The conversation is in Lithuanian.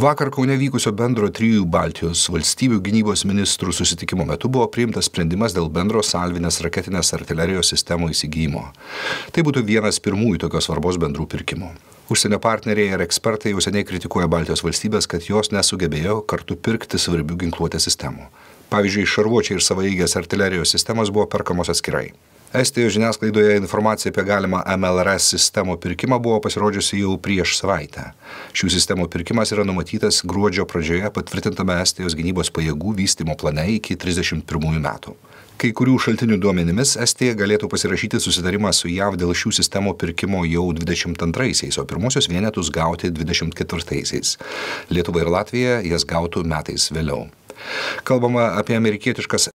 Vakar Kaune vykusio bendro trijų Baltijos valstybių gynybos ministrų susitikimo metu buvo priimtas sprendimas dėl bendro salvinės raketinės artilerijos sistemų įsigymo. Tai būtų vienas pirmųjų tokios svarbos bendrų pirkimų. Užsienio partneriai ir ekspertai jau seniai kritikuoja Baltijos valstybės, kad jos nesugebėjo kartu pirkti svarbių ginkluotės sistemų. Pavyzdžiui, šarvuočiai ir savaigės artilerijos sistemos buvo perkamos atskirai. Estijos žiniasklaidoje informacija apie galimą MLRS sistemų pirkimą buvo pasirodžiusi jau prieš savaitę. Šių sistemų pirkimas yra numatytas gruodžio pradžioje patvirtintame Estijos gynybos pajėgų vystimo plane iki 31 metų. Kai kurių šaltinių duomenimis Estija galėtų pasirašyti susitarimą su JAV dėl šių sistemų pirkimo jau 22-aisiais, o pirmosius vienetus gauti 24-aisiais. Lietuva ir Latvija jas gautų metais vėliau. Kalbama apie amerikietiškas